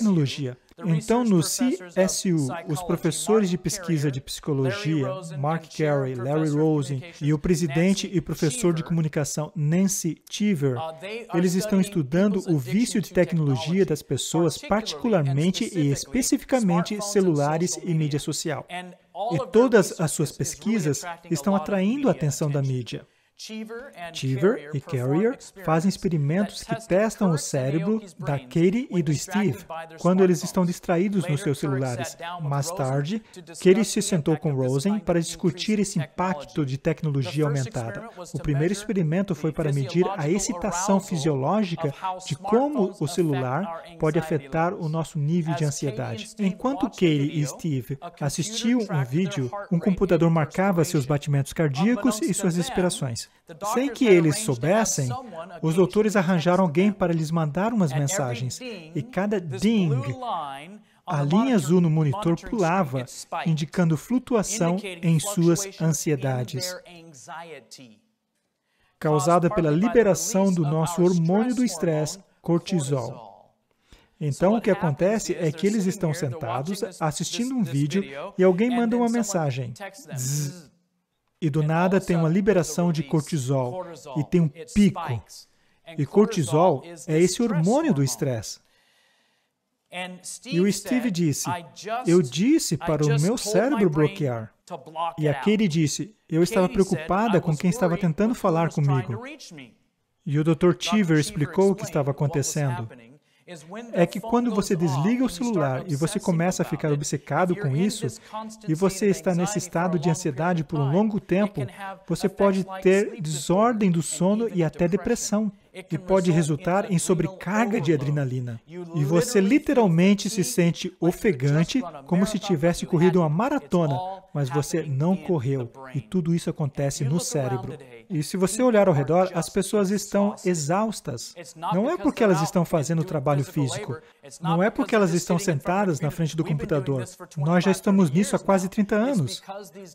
tecnologia. Então, no CSU, os professores de pesquisa de psicologia, Mark Carey, Larry Rosen, e o presidente e professor de comunicação Nancy Tiver, uh, eles estão estudando o vício de tecnologia das pessoas, particularmente e especificamente celulares e mídia social. E todas as suas pesquisas estão atraindo a atenção da mídia. Cheever e Carrier fazem experimentos que testam o cérebro da Katie e do Steve quando eles estão distraídos nos seus celulares. Mais tarde, Katie se sentou com Rosen para discutir esse impacto de tecnologia aumentada. O primeiro experimento foi para medir a excitação fisiológica de como o celular pode afetar o nosso nível de ansiedade. Enquanto Katie e Steve assistiam um vídeo, um computador marcava seus batimentos cardíacos e suas respirações. Sem que eles soubessem, os doutores arranjaram alguém para lhes mandar umas mensagens, e cada ding, a linha azul no monitor pulava, indicando flutuação em suas ansiedades, causada pela liberação do nosso hormônio do estresse, cortisol. Então, o que acontece é que eles estão sentados assistindo um vídeo e alguém manda uma mensagem. Zzz. E do nada tem uma liberação de cortisol e tem um pico. E cortisol é esse hormônio do estresse. E o Steve disse: Eu disse para o meu cérebro bloquear. E a Katie disse: Eu estava preocupada com quem estava tentando falar comigo. E o Dr. Cheever explicou o que estava acontecendo é que quando você desliga o celular e você começa a ficar obcecado com isso, e você está nesse estado de ansiedade por um longo tempo, você pode ter desordem do sono e até depressão que pode resultar em sobrecarga de adrenalina. E você literalmente se sente ofegante, como se tivesse corrido uma maratona, mas você não correu. E tudo isso acontece no cérebro. E se você olhar ao redor, as pessoas estão exaustas. Não é porque elas estão fazendo trabalho físico, não é porque elas estão sentadas na frente do computador. Nós já estamos nisso há quase 30 anos.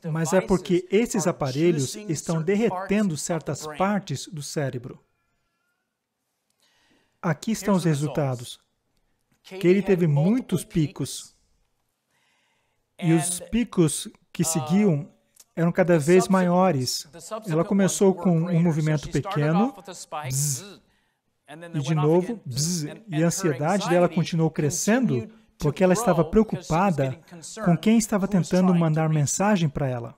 Mas é porque esses aparelhos estão derretendo certas partes do cérebro. Aqui estão os resultados. Katie teve muitos picos. E os picos que seguiam eram cada vez maiores. Ela começou com um movimento pequeno, bzz, e de novo, bzz, e a ansiedade dela continuou crescendo porque ela estava preocupada com quem estava tentando mandar mensagem para ela.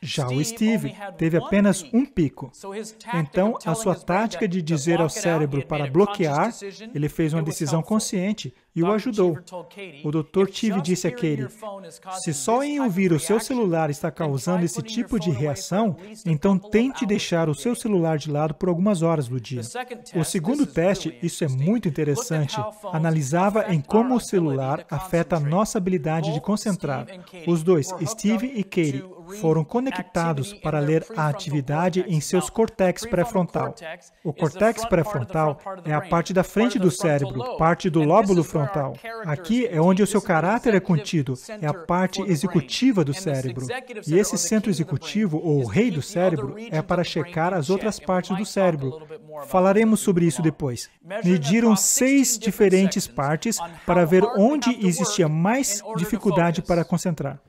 Já o Steve teve apenas um pico. Então, a sua tática de dizer ao cérebro para bloquear, ele fez uma decisão consciente e o ajudou. O Dr. Tive disse a Katie: se só em ouvir o seu celular está causando esse tipo de reação, então tente deixar o seu celular de lado por algumas horas do dia. O segundo teste, isso é muito interessante, analisava em como o celular afeta a nossa habilidade de concentrar. Os dois, Steve e Katie, foram conectados para ler a atividade em seus cortex pré-frontal. O cortex pré-frontal é a parte da frente do cérebro, parte do lóbulo frontal frontal. Aqui é onde o seu caráter é contido, é a parte executiva do cérebro. E esse centro executivo, ou rei do cérebro, é para checar as outras partes do cérebro. Falaremos sobre isso depois. Mediram seis diferentes partes para ver onde existia mais dificuldade para concentrar.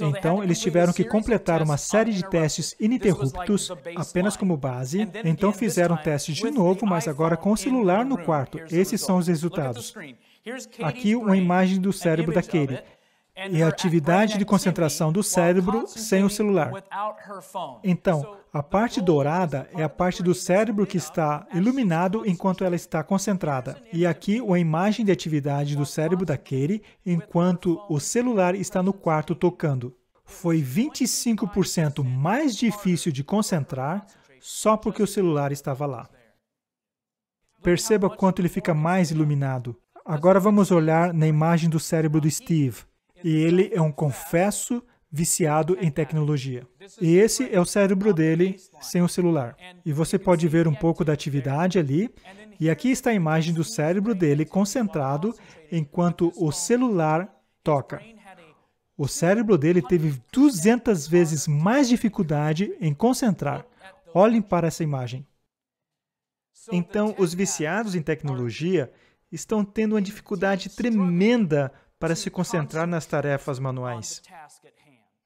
Então, eles tiveram que completar uma série de testes ininterruptos apenas como base, então fizeram testes de novo, mas agora com o celular no quarto. Esses são os resultados. Aqui uma imagem do cérebro da Katie e a atividade de concentração do cérebro sem o celular. Então, a parte dourada é a parte do cérebro que está iluminado enquanto ela está concentrada. E aqui, uma imagem de atividade do cérebro da Katie enquanto o celular está no quarto tocando. Foi 25% mais difícil de concentrar só porque o celular estava lá. Perceba quanto ele fica mais iluminado. Agora vamos olhar na imagem do cérebro do Steve. E ele é um confesso viciado em tecnologia. E esse é o cérebro dele sem o celular. E você pode ver um pouco da atividade ali. E aqui está a imagem do cérebro dele concentrado enquanto o celular toca. O cérebro dele teve 200 vezes mais dificuldade em concentrar. Olhem para essa imagem. Então, os viciados em tecnologia estão tendo uma dificuldade tremenda para se concentrar nas tarefas manuais.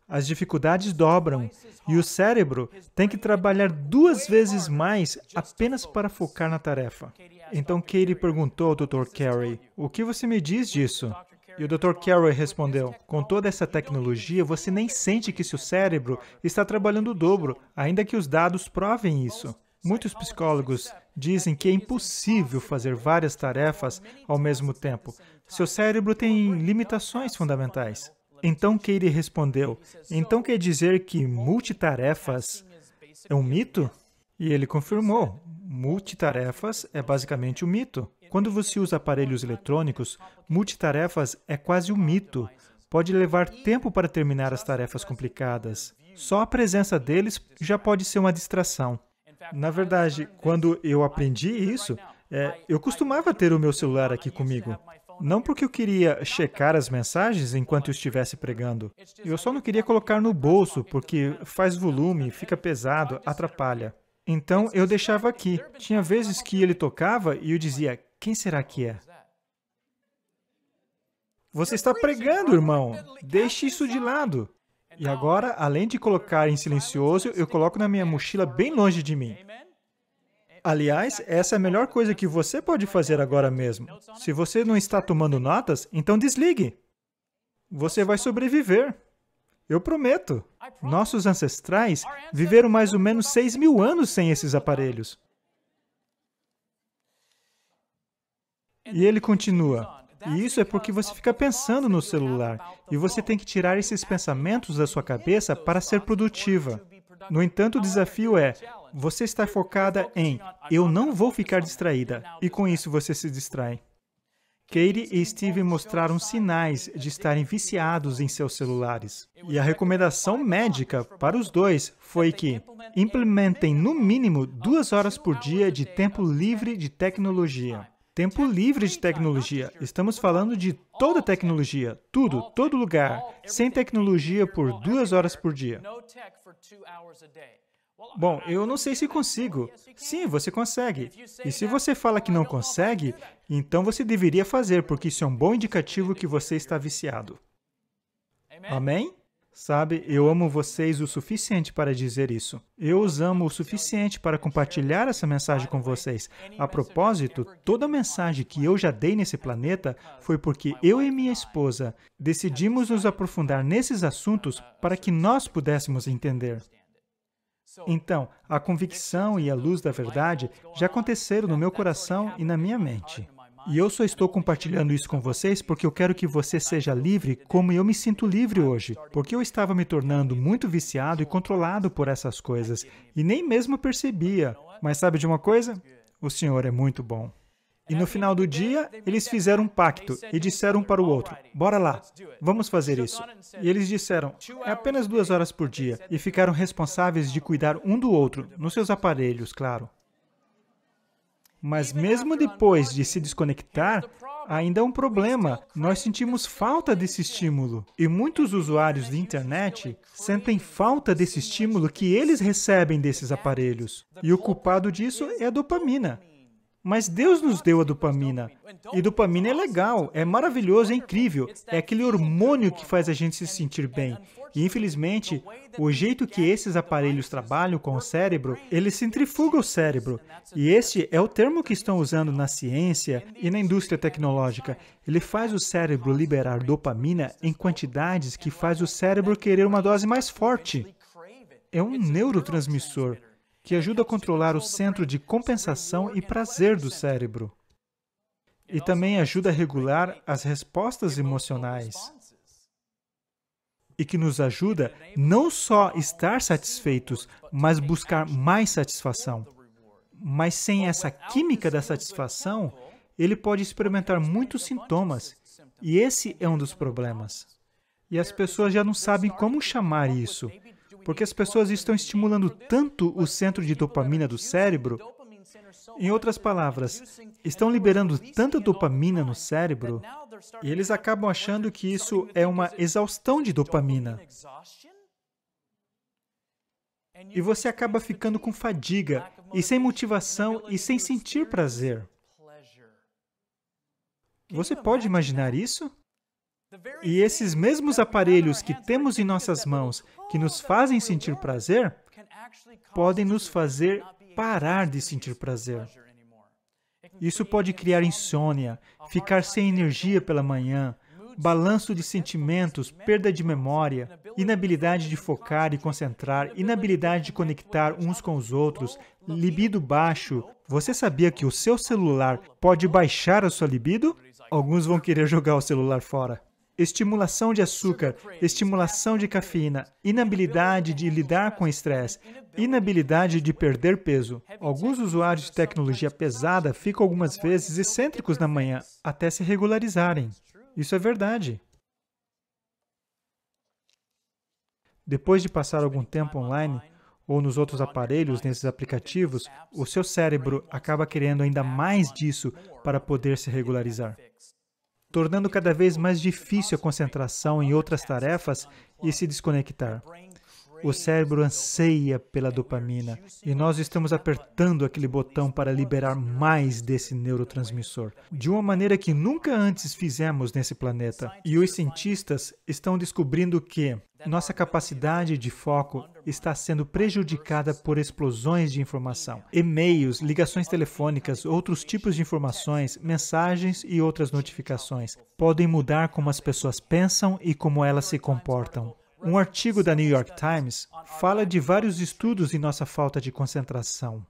As dificuldades dobram e o cérebro tem que trabalhar duas vezes mais apenas para focar na tarefa. Então Katie perguntou ao Dr. Carey: O que você me diz disso? E o Dr. Carey respondeu: Com toda essa tecnologia, você nem sente que seu cérebro está trabalhando o dobro, ainda que os dados provem isso. Muitos psicólogos dizem que é impossível fazer várias tarefas ao mesmo tempo, seu cérebro tem limitações fundamentais. Então Katie respondeu, então quer dizer que multitarefas é um mito? E ele confirmou, multitarefas é basicamente um mito. Quando você usa aparelhos eletrônicos, multitarefas é quase um mito. Pode levar tempo para terminar as tarefas complicadas. Só a presença deles já pode ser uma distração. Na verdade, quando eu aprendi isso, é, eu costumava ter o meu celular aqui comigo. Não porque eu queria checar as mensagens enquanto eu estivesse pregando. Eu só não queria colocar no bolso porque faz volume, fica pesado, atrapalha. Então eu deixava aqui. Tinha vezes que ele tocava e eu dizia: Quem será que é? Você está pregando, irmão. Deixe isso de lado. E agora, além de colocar em silencioso, eu coloco na minha mochila bem longe de mim. Aliás, essa é a melhor coisa que você pode fazer agora mesmo. Se você não está tomando notas, então desligue. Você vai sobreviver. Eu prometo. Nossos ancestrais viveram mais ou menos 6 mil anos sem esses aparelhos. E ele continua. E isso é porque você fica pensando no celular e você tem que tirar esses pensamentos da sua cabeça para ser produtiva. No entanto, o desafio é: você está focada em eu não vou ficar distraída, e com isso você se distrai. Katie e Steve mostraram sinais de estarem viciados em seus celulares. E a recomendação médica para os dois foi que implementem no mínimo duas horas por dia de tempo livre de tecnologia. Tempo livre de tecnologia. Estamos falando de Toda tecnologia, tudo, todo lugar, sem tecnologia por duas horas por dia. Bom, eu não sei se consigo. Sim, você consegue. E se você fala que não consegue, então você deveria fazer, porque isso é um bom indicativo que você está viciado. Amém? Sabe, eu amo vocês o suficiente para dizer isso. Eu os amo o suficiente para compartilhar essa mensagem com vocês. A propósito, toda mensagem que eu já dei nesse planeta foi porque eu e minha esposa decidimos nos aprofundar nesses assuntos para que nós pudéssemos entender. Então, a convicção e a luz da verdade já aconteceram no meu coração e na minha mente. E eu só estou compartilhando isso com vocês porque eu quero que você seja livre como eu me sinto livre hoje, porque eu estava me tornando muito viciado e controlado por essas coisas e nem mesmo percebia. Mas sabe de uma coisa? O Senhor é muito bom. E no final do dia, eles fizeram um pacto e disseram um para o outro: Bora lá, vamos fazer isso. E eles disseram: É apenas duas horas por dia, e ficaram responsáveis de cuidar um do outro, nos seus aparelhos, claro. Mas mesmo depois de se desconectar, ainda é um problema. Nós sentimos falta desse estímulo. E muitos usuários de internet sentem falta desse estímulo que eles recebem desses aparelhos. E o culpado disso é a dopamina. Mas Deus nos deu a dopamina. E dopamina é legal, é maravilhoso, é incrível. É aquele hormônio que faz a gente se sentir bem. E infelizmente, o jeito que esses aparelhos trabalham com o cérebro, eles centrifugam o cérebro. E este é o termo que estão usando na ciência e na indústria tecnológica. Ele faz o cérebro liberar dopamina em quantidades que faz o cérebro querer uma dose mais forte. É um neurotransmissor que ajuda a controlar o centro de compensação e prazer do cérebro. E também ajuda a regular as respostas emocionais e que nos ajuda não só estar satisfeitos, mas buscar mais satisfação. Mas sem essa química da satisfação, ele pode experimentar muitos sintomas, e esse é um dos problemas. E as pessoas já não sabem como chamar isso, porque as pessoas estão estimulando tanto o centro de dopamina do cérebro. Em outras palavras, estão liberando tanta dopamina no cérebro e eles acabam achando que isso é uma exaustão de dopamina. E você acaba ficando com fadiga, e sem motivação, e sem sentir prazer. Você pode imaginar isso? E esses mesmos aparelhos que temos em nossas mãos, que nos fazem sentir prazer, podem nos fazer parar de sentir prazer. Isso pode criar insônia, ficar sem energia pela manhã, balanço de sentimentos, perda de memória, inabilidade de focar e concentrar, inabilidade de conectar uns com os outros, libido baixo. Você sabia que o seu celular pode baixar a sua libido? Alguns vão querer jogar o celular fora estimulação de açúcar, estimulação de cafeína, inabilidade de lidar com estresse, inabilidade de perder peso. Alguns usuários de tecnologia pesada ficam algumas vezes excêntricos na manhã, até se regularizarem. Isso é verdade. Depois de passar algum tempo online, ou nos outros aparelhos, nesses aplicativos, o seu cérebro acaba querendo ainda mais disso para poder se regularizar tornando cada vez mais difícil a concentração em outras tarefas e se desconectar. O cérebro anseia pela dopamina e nós estamos apertando aquele botão para liberar mais desse neurotransmissor, de uma maneira que nunca antes fizemos nesse planeta. E os cientistas estão descobrindo que nossa capacidade de foco está sendo prejudicada por explosões de informação. E-mails, ligações telefônicas, outros tipos de informações, mensagens e outras notificações podem mudar como as pessoas pensam e como elas se comportam. Um artigo da New York Times fala de vários estudos em nossa falta de concentração.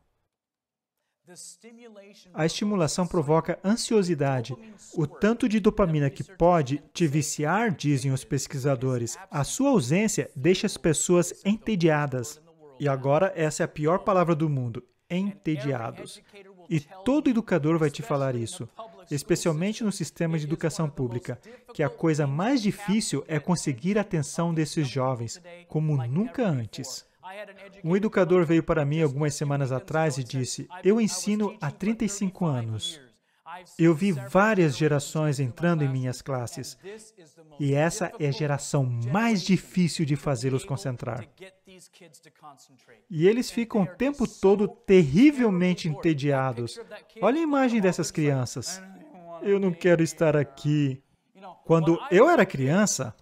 A estimulação provoca ansiosidade. O tanto de dopamina que pode te viciar, dizem os pesquisadores. A sua ausência deixa as pessoas entediadas. E agora, essa é a pior palavra do mundo: entediados. E todo educador vai te falar isso especialmente no sistema de educação pública, que a coisa mais difícil é conseguir a atenção desses jovens, como nunca antes. Um educador veio para mim algumas semanas atrás e disse: Eu ensino há 35 anos. Eu vi várias gerações entrando em minhas classes, e essa é a geração mais difícil de fazê-los concentrar. E eles ficam o tempo todo terrivelmente entediados. Olha a imagem dessas crianças eu não quero estar aqui. Quando eu era criança,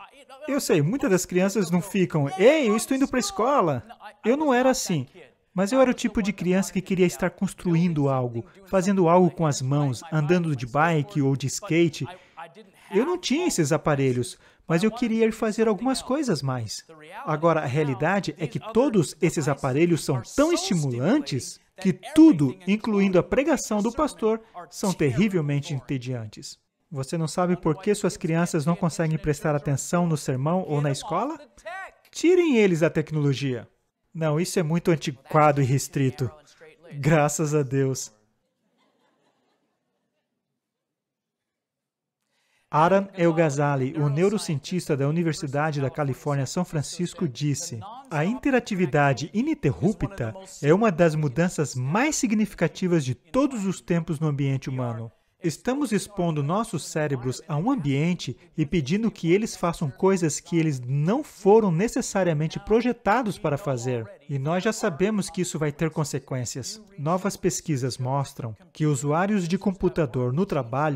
eu sei, muitas das crianças não ficam, ei, eu estou indo para a escola. Eu não era assim. Mas eu era o tipo de criança que queria estar construindo algo, fazendo algo com as mãos, andando de bike ou de skate. Eu não tinha esses aparelhos, mas eu queria ir fazer algumas coisas mais. Agora, a realidade é que todos esses aparelhos são tão estimulantes que tudo, incluindo a pregação do pastor, são terrivelmente entediantes. Você não sabe por que suas crianças não conseguem prestar atenção no sermão ou na escola? Tirem eles a tecnologia. Não, isso é muito antiquado e restrito. Graças a Deus. Aram El-Ghazali, o neurocientista da Universidade da Califórnia, São Francisco, disse: A interatividade ininterrupta é uma das mudanças mais significativas de todos os tempos no ambiente humano. Estamos expondo nossos cérebros a um ambiente e pedindo que eles façam coisas que eles não foram necessariamente projetados para fazer. E nós já sabemos que isso vai ter consequências. Novas pesquisas mostram que usuários de computador no trabalho